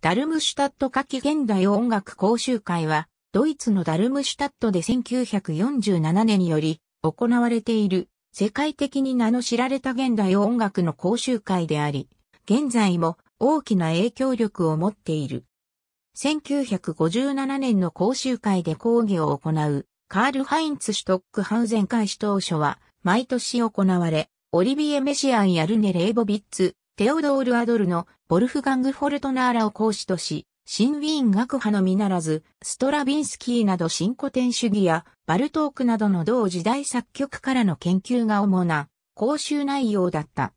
ダルムシュタット夏季現代音楽講習会は、ドイツのダルムシュタットで1947年により行われている世界的に名の知られた現代音楽の講習会であり、現在も大きな影響力を持っている。1957年の講習会で講義を行うカール・ハインツ・シュトックハウゼン会始当初は毎年行われ、オリビエ・メシアンやルネ・レイボビッツ、テオドール・アドルのボルフガング・フォルトナーラを講師とし、新ウィーン学派のみならず、ストラビンスキーなど新古典主義やバルトークなどの同時代作曲からの研究が主な講習内容だった。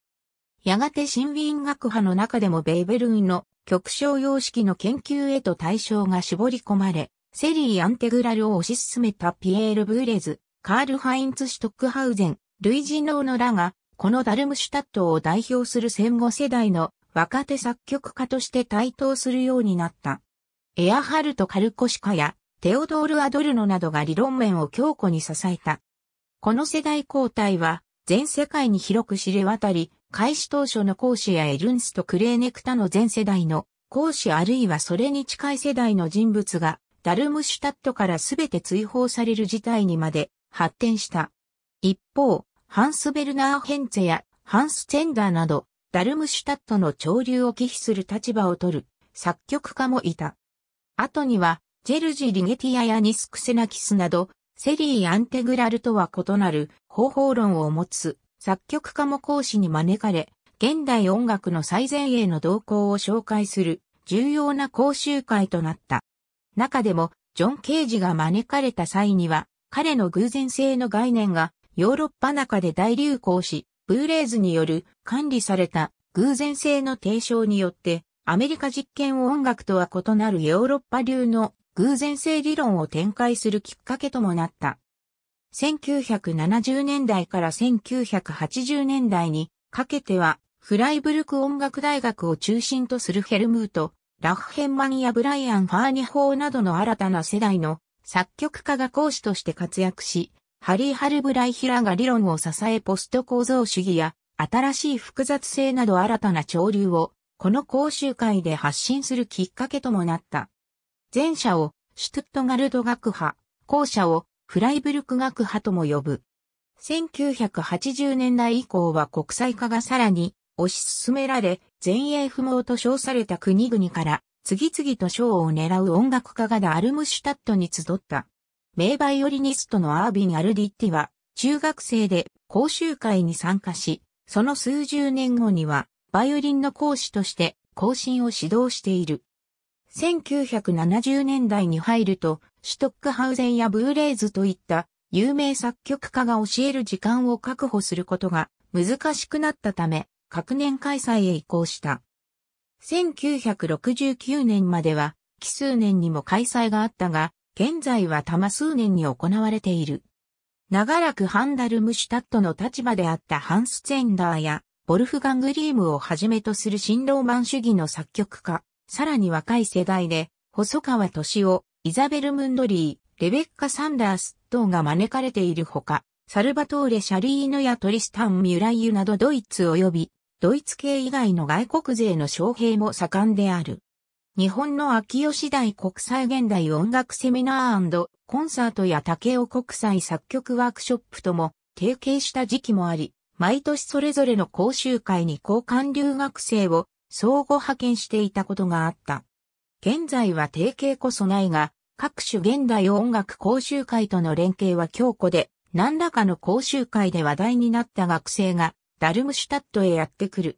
やがて新ウィーン学派の中でもベーベルンの曲唱様式の研究へと対象が絞り込まれ、セリー・アンテグラルを推し進めたピエール・ブーレズ、カール・ハインツ・シュトックハウゼン、ルイジ・ノーノらがこのダルムシュタットを代表する戦後世代の若手作曲家として台頭するようになった。エアハルト・カルコシカやテオドール・アドルノなどが理論面を強固に支えた。この世代交代は全世界に広く知れ渡り、開始当初の講師やエルンスとクレーネクタの全世代の講師あるいはそれに近い世代の人物がダルムシュタットから全て追放される事態にまで発展した。一方、ハンス・ベルナー・ヘンツェやハンス・チェンダーなど、ダルムシュタットの潮流を忌避する立場を取る作曲家もいた。後には、ジェルジ・リゲティアやニスクセナキスなど、セリー・アンテグラルとは異なる方法論を持つ作曲家も講師に招かれ、現代音楽の最前衛の動向を紹介する重要な講習会となった。中でも、ジョン・ケージが招かれた際には、彼の偶然性の概念がヨーロッパ中で大流行し、ブーレーズによる管理された偶然性の提唱によって、アメリカ実験を音楽とは異なるヨーロッパ流の偶然性理論を展開するきっかけともなった。1970年代から1980年代にかけては、フライブルク音楽大学を中心とするヘルムート、ラッヘンマンやブライアン・ファーニホーなどの新たな世代の作曲家が講師として活躍し、ハリー・ハルブライヒラが理論を支えポスト構造主義や新しい複雑性など新たな潮流をこの講習会で発信するきっかけともなった。前者をシュトゥットガルド学派、後者をフライブルク学派とも呼ぶ。1980年代以降は国際化がさらに推し進められ、前衛不毛と称された国々から次々と賞を狙う音楽家がダルムシュタットに集った。名バイオリニストのアービン・アルディッティは、中学生で講習会に参加し、その数十年後には、バイオリンの講師として、更新を指導している。1970年代に入ると、シュトックハウゼンやブーレイズといった有名作曲家が教える時間を確保することが難しくなったため、各年開催へ移行した。1969年までは、奇数年にも開催があったが、現在は多摩数年に行われている。長らくハンダルムシュタットの立場であったハンス・ツェンダーや、ボルフガングリームをはじめとする新ローマン主義の作曲家、さらに若い世代で、細川敏夫、イザベル・ムンドリー、レベッカ・サンダース等が招かれているほか、サルバトーレ・シャリーヌやトリスタン・ミュライユなどドイツ及び、ドイツ系以外の外国勢の将兵も盛んである。日本の秋吉台国際現代音楽セミナーコンサートや竹尾国際作曲ワークショップとも提携した時期もあり、毎年それぞれの講習会に交換留学生を相互派遣していたことがあった。現在は提携こそないが、各種現代音楽講習会との連携は強固で、何らかの講習会で話題になった学生がダルムシュタットへやってくる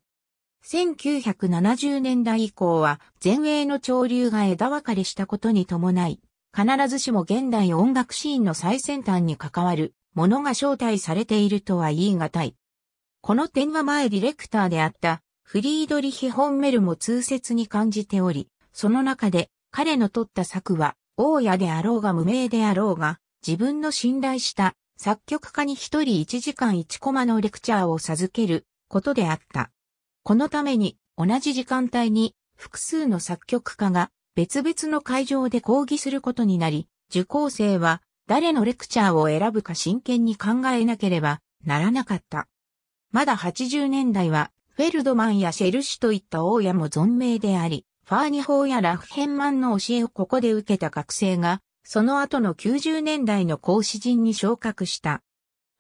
1970年代以降は前衛の潮流が枝分かれしたことに伴い、必ずしも現代音楽シーンの最先端に関わるものが招待されているとは言い難い。この点は前ディレクターであったフリードリヒ・ホンメルも通説に感じており、その中で彼の取った策は、大家であろうが無名であろうが、自分の信頼した作曲家に一人一時間一コマのレクチャーを授けることであった。このために同じ時間帯に複数の作曲家が別々の会場で講義することになり、受講生は誰のレクチャーを選ぶか真剣に考えなければならなかった。まだ80年代はフェルドマンやシェルシュといった大家も存命であり、ファーニ法やラフヘンマンの教えをここで受けた学生が、その後の90年代の講師陣に昇格した。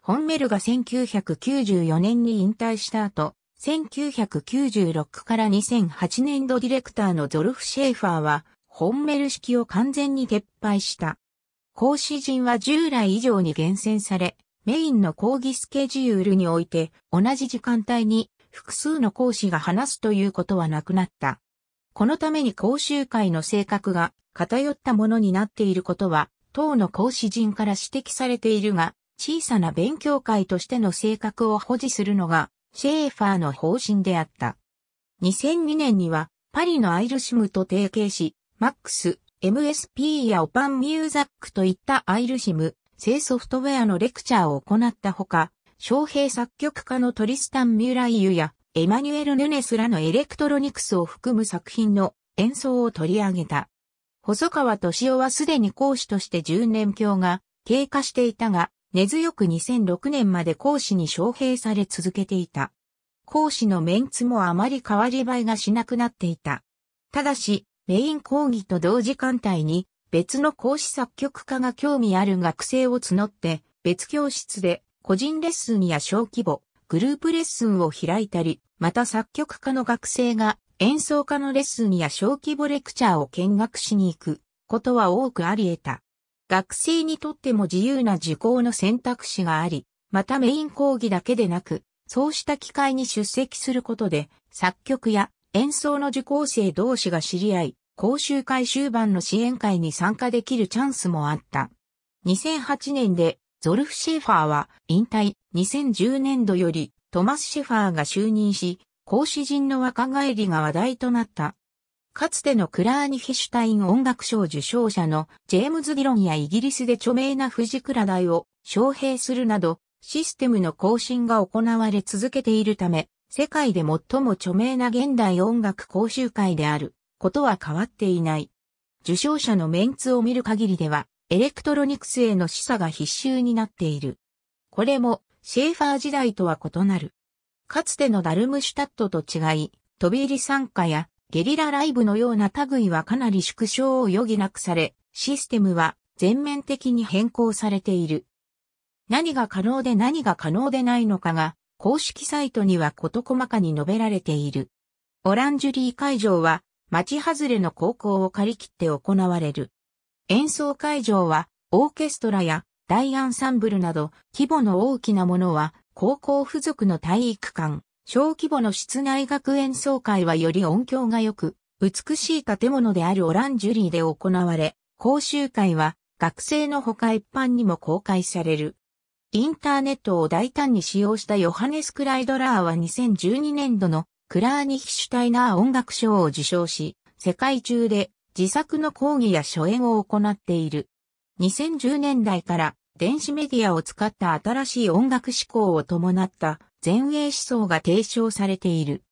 ホンメルが1994年に引退した後、1996から2008年度ディレクターのゾルフ・シェーファーは、本メル式を完全に撤廃した。講師陣は従来以上に厳選され、メインの講義スケジュールにおいて、同じ時間帯に複数の講師が話すということはなくなった。このために講習会の性格が偏ったものになっていることは、当の講師陣から指摘されているが、小さな勉強会としての性格を保持するのがシェーファーの方針であった。2002年には、パリのアイルシムと提携し、マックス、MSP やオパンミューザックといったアイルシム、製ソフトウェアのレクチャーを行ったほか、昌平作曲家のトリスタン・ミューライユや、エマニュエル・ヌネスらのエレクトロニクスを含む作品の演奏を取り上げた。細川敏夫はすでに講師として10年強が経過していたが、根強く2006年まで講師に招聘され続けていた。講師のメンツもあまり変わり映えがしなくなっていた。ただし、メイン講義と同時間帯に別の講師作曲家が興味ある学生を募って別教室で個人レッスンや小規模、グループレッスンを開いたり、また作曲家の学生が演奏家のレッスンや小規模レクチャーを見学しに行くことは多くあり得た。学生にとっても自由な受講の選択肢があり、またメイン講義だけでなく、そうした機会に出席することで、作曲や演奏の受講生同士が知り合い、講習会終盤の支援会に参加できるチャンスもあった。2008年でゾルフ・シェファーは引退、2010年度よりトマス・シェファーが就任し、講師陣の若返りが話題となったかつてのクラーニヒシュタイン音楽賞受賞者のジェームズ・ディロンやイギリスで著名な藤倉大を招聘するなど、システムの更新が行われ続けているため、世界で最も著名な現代音楽講習会であることは変わっていない。受賞者のメンツを見る限りでは、エレクトロニクスへの示唆が必修になっている。これも、シェーファー時代とは異なる。かつてのダルムシュタットと違い、飛び入り参加やゲリラライブのような類はかなり縮小を余儀なくされ、システムは全面的に変更されている。何が可能で何が可能でないのかが、公式サイトには事細かに述べられている。オランジュリー会場は、町外れの高校を借り切って行われる。演奏会場は、オーケストラや大アンサンブルなど、規模の大きなものは、高校付属の体育館、小規模の室内学園総会はより音響が良く、美しい建物であるオランジュリーで行われ、講習会は学生のほか一般にも公開される。インターネットを大胆に使用したヨハネス・クライドラーは2012年度のクラーニヒシュタイナー音楽賞を受賞し、世界中で自作の講義や書演を行っている。2010年代から電子メディアを使った新しい音楽志向を伴った前衛思想が提唱されている。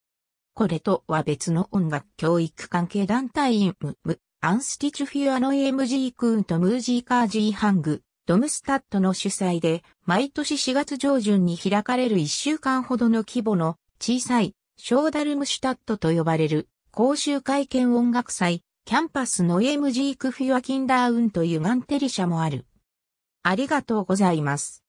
これとは別の音楽教育関係団体インムム、アンスティチュフィアの MG クーンとムージーカージーハング、ドムスタットの主催で、毎年4月上旬に開かれる1週間ほどの規模の小さい、ショーダルムシュタットと呼ばれる、公衆会見音楽祭、キャンパスの MG クフィアキンダーウンというガンテリ社もある。ありがとうございます。